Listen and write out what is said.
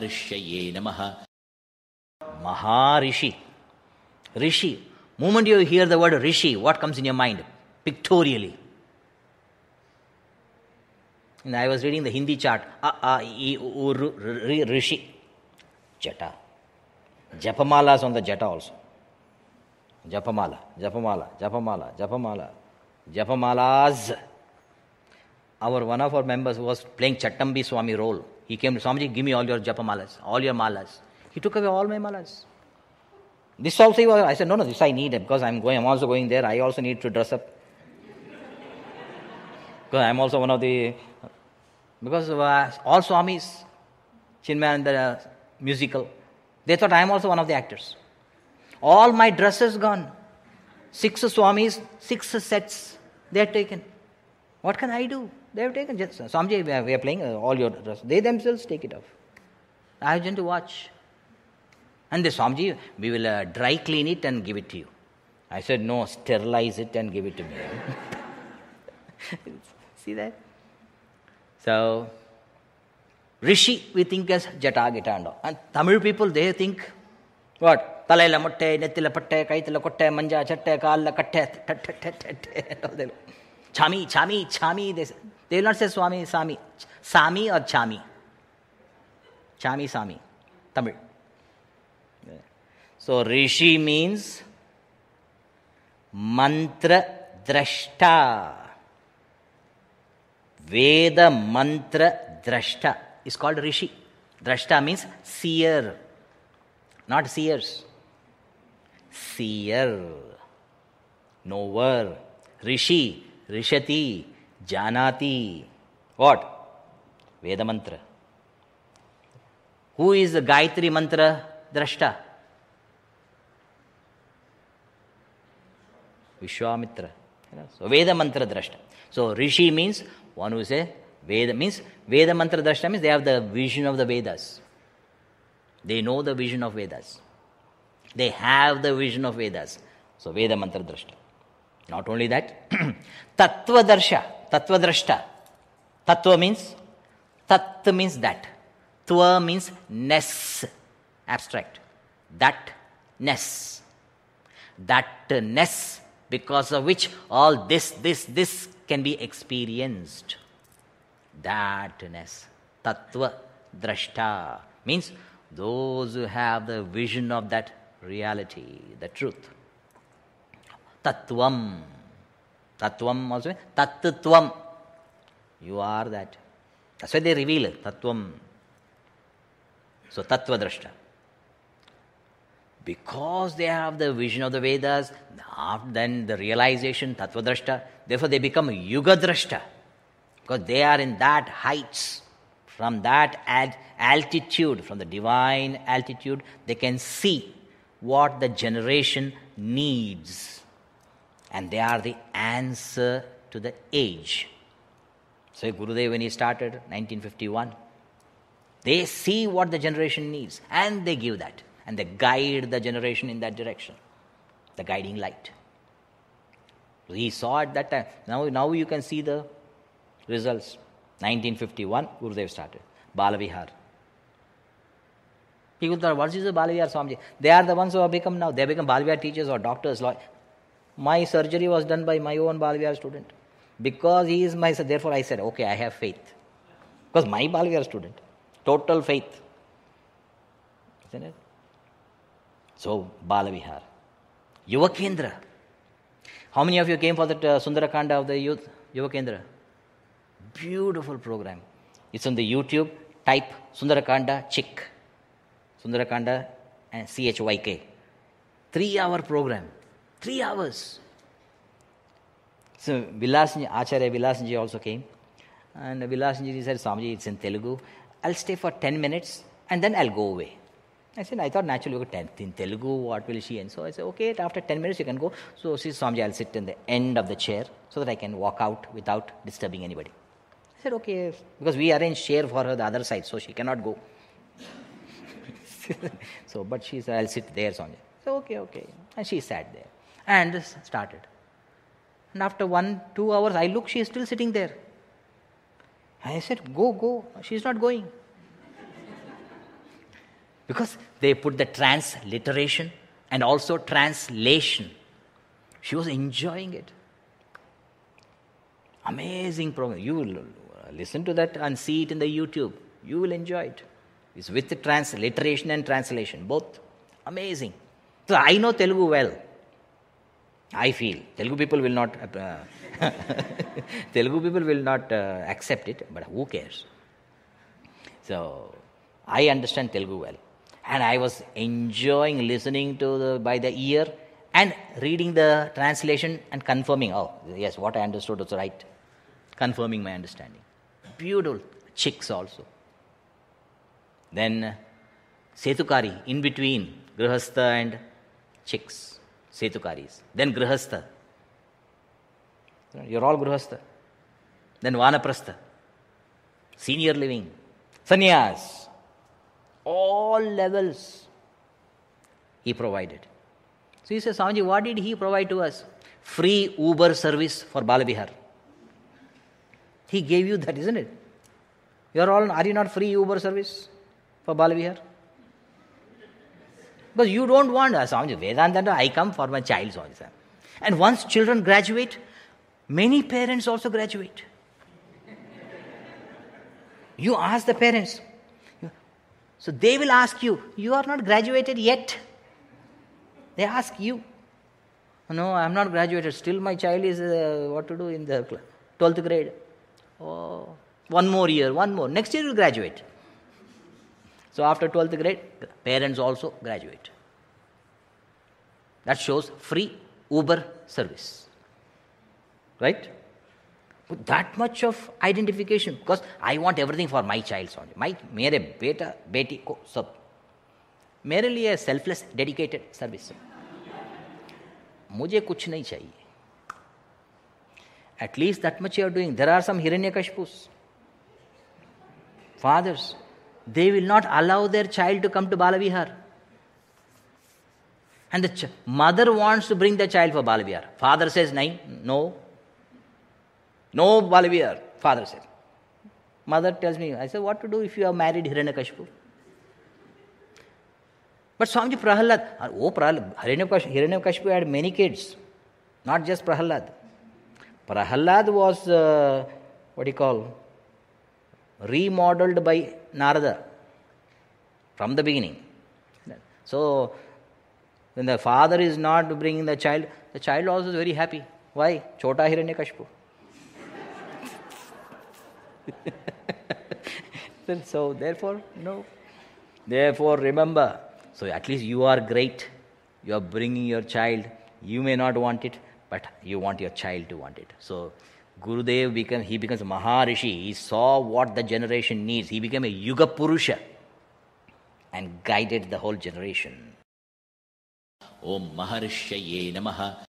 ಮಹರ್ಷಯೇ ನಮಃ Maharishi. Rishi. Moment you hear the word Rishi, what comes in your mind? Pictorially. And I was reading the Hindi chart. A A E U R Rishi. Jata. Japamala's on the Jata also. Japamala, Japamala, Japamala, Japamala, Japamalas. Our one of our members was playing Chattambi Swami role. He came to Swamiji, give me all your japa malas, all your malas. He took away all my malas. This also was, I said, no, no, this I need because I'm going, I'm also going there. I also need to dress up. because I'm also one of the, because uh, all Swamis, Chinmayananda uh, musical, they thought I'm also one of the actors. All my dresses gone. Six Swamis, six sets they are taken. What can I do? They have taken just Swamiji, we are playing uh, all your dress. They themselves take it off. I have to watch. And the Swamiji, we will uh, dry clean it and give it to you. I said, no, sterilize it and give it to me. See that? So, Rishi, we think as Jatagitando. And Tamil people, they think what ತಲೆಯೆಲ್ಲ ಮೊಟ್ಟೆ ನೆತ್ತಿಲ ಪಟ್ಟೆ ಕೈತಲ ಕೊಟ್ಟೆ ಮಂಜ ಚಟ್ಟೆ ಕಾಲ ಕಟ್ಟೆ they not से स्वामी सामी सामी और छामी छामी सामी तमिल सो ऋषि means मंत्र द्रष्टा वेद मंत्र द्रष्टा इज कॉल्ड ऋषि द्रष्टा means seer not seers seer knower rishi ऋषति Janati. What? Veda mantra. Who is the Gayatri mantra drashta? Vishwamitra. So Veda mantra drashta. So Rishi means one who is a Veda means Veda mantra drashta means they have the vision of the Vedas. They know the vision of Vedas. They have the vision of Vedas. So Veda mantra drashta. Not only that, Tattva darsha. Tattvadrashta. Tattva means, Tat means that. Tva means ness, abstract. That ness. That ness because of which all this, this, this can be experienced. Thatness. Tattva drashta means those who have the vision of that reality, the truth. Tatwam. Tatvam also Tattutvam. You are that. That's why they reveal Tatvam. So Tattvadrashta. Because they have the vision of the Vedas, then the realization Tattvadrashta, therefore they become Yugadrashta. Because they are in that heights. From that ad- altitude, from the divine altitude, they can see what the generation needs. And they are the answer to the age. So, Gurudev, when he started 1951, they see what the generation needs and they give that and they guide the generation in that direction, the guiding light. So he saw at that time. Now, now you can see the results. 1951, Gurudev started Balavihar. People thought, what is the Balavihar Swamiji? They are the ones who have become now. They become Balavihar teachers or doctors, lawyers. My surgery was done by my own Balviar student. Because he is my, therefore I said, okay, I have faith. Because my Balviar student, total faith. Isn't it? So, Bal Vihar. Yuvakendra. How many of you came for that uh, Sundarakanda of the youth? Yuvakendra. Beautiful program. It's on the YouTube. Type Sundarakanda Chick. Sundarakanda and CHYK. Three hour program. Three hours. So Vilasanji, Acharya Vilasanji also came. And Vilasanji said, Swamiji, it's in Telugu. I'll stay for 10 minutes and then I'll go away. I said, I thought naturally we could in Telugu, what will she? And so I said, okay, after 10 minutes you can go. So she said, Swamiji, I'll sit in the end of the chair so that I can walk out without disturbing anybody. I said, okay, because we arranged chair for her the other side, so she cannot go. so, but she said, I'll sit there, Swamiji. So, okay, okay. And she sat there and started. And after one, two hours, I look, she is still sitting there. And I said, Go, go. She is not going. because they put the transliteration and also translation. She was enjoying it. Amazing program. You will listen to that and see it in the YouTube. You will enjoy it. It's with the transliteration and translation, both. Amazing. So I know Telugu well. I feel Telugu people will not uh, Telugu people will not uh, accept it, but who cares? So I understand Telugu well, and I was enjoying listening to the by the ear and reading the translation and confirming. Oh yes, what I understood was right, confirming my understanding. Beautiful chicks also. Then Setukari in between Grihastha and chicks Setukaris, then Grihastha. You're all Grihastha. Then Vanaprastha, senior living, sannyas, all levels he provided. So you say, Swamiji, what did he provide to us? Free Uber service for Balabihar. He gave you that, isn't it? You are all, are you not free Uber service for Balabihar? Because you don't want a uh, Swamiji Vedanta, I come for my child, Swamiji. And once children graduate, many parents also graduate. You ask the parents. So they will ask you, You are not graduated yet. They ask you. No, I am not graduated. Still, my child is uh, what to do in the 12th grade. Oh, one more year, one more. Next year, you graduate. So after 12th grade, parents also graduate. That shows free Uber service. Right? that much of identification because I want everything for my child. My mere beta, beti ko sub. Merely a selfless, dedicated service. मुझे कुछ नहीं चाहिए at least that much you are doing. There are some Hiranyakashipus, fathers they will not allow their child to come to Balavihar. And the ch- mother wants to bring the child for Balavihar. Father says, No. No Balavihar, father says. Mother tells me, I said, What to do if you are married Hiranyakashipu? But Swamiji Prahalad, oh Prahalad, Hiranyakashipu, Hiranyakashipu had many kids, not just Prahalad. Prahalad was, uh, what do you call, remodeled by Narada from the beginning. So, when the father is not bringing the child, the child also is very happy. Why? Chota Hiranyakashipu. so, therefore, no. therefore remember, so at least you are great. You are bringing your child. You may not want it, but you want your child to want it. So, Gurudev became, he becomes Maharishi. He saw what the generation needs. He became a Yuga Purusha and guided the whole generation. Om Maharishyaye Namaha.